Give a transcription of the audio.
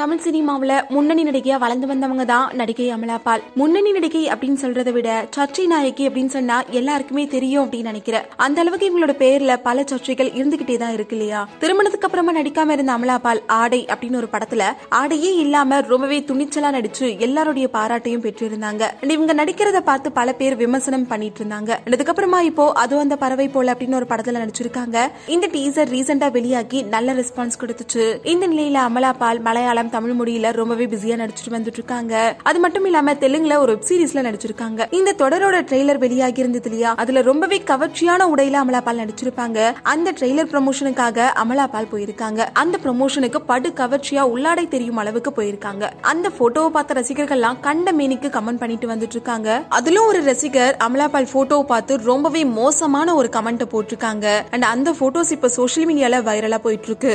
தமிழ் சினிமாவில் முன்னணி நடிகையா வளர்ந்து வந்தவங்க தான் நடிகை அமலாபால் முன்னணி நடிகை அப்படின்னு சொல்றதை விட சர்ச்சை நாயகி அப்படின்னு சொன்னா எல்லாருக்குமே தெரியும் அப்படின்னு நினைக்கிறேன் அந்த அளவுக்கு இவங்களோட பேர்ல பல சர்ச்சைகள் இருந்துகிட்டே தான் இருக்கு இல்லையா திருமணத்துக்கு அப்புறமா நடிக்காம இருந்த அமலாபால் ஆடை அப்படின்னு ஒரு படத்துல ஆடையே இல்லாம ரொம்பவே துணிச்சலா நடிச்சு எல்லாருடைய பாராட்டையும் பெற்றிருந்தாங்க இவங்க நடிக்கிறத பார்த்து பல பேர் விமர்சனம் பண்ணிட்டு இருந்தாங்க அதுக்கப்புறமா இப்போ அதுவும் அந்த பறவை போல அப்படின்னு ஒரு படத்துல நடிச்சிருக்காங்க இந்த டீசர் ரீசெண்டா வெளியாகி நல்ல ரெஸ்பான்ஸ் கொடுத்துச்சு இந்த நிலையில அமலாபால் மலையாளம் மேம் தமிழ் மொழியில ரொம்பவே பிஸியா நடிச்சிட்டு வந்துட்டு இருக்காங்க அது மட்டும் இல்லாம தெலுங்குல ஒரு வெப் சீரீஸ்ல நடிச்சிருக்காங்க இந்த தொடரோட ட்ரெய்லர் வெளியாகி இருந்தது இல்லையா அதுல ரொம்பவே கவர்ச்சியான உடையில பால் நடிச்சிருப்பாங்க அந்த ட்ரெய்லர் ப்ரமோஷனுக்காக பால் போயிருக்காங்க அந்த ப்ரமோஷனுக்கு படு கவர்ச்சியா உள்ளாடை தெரியும் அளவுக்கு போயிருக்காங்க அந்த போட்டோவை பார்த்த ரசிகர்கள்லாம் கண்ட மீனிக்கு கமெண்ட் பண்ணிட்டு வந்துட்டு இருக்காங்க அதுலயும் ஒரு ரசிகர் அமலாபால் போட்டோவை பார்த்து ரொம்பவே மோசமான ஒரு கமெண்ட் போட்டிருக்காங்க அண்ட் அந்த போட்டோஸ் இப்ப சோசியல் மீடியால வைரலா போயிட்டு இருக்கு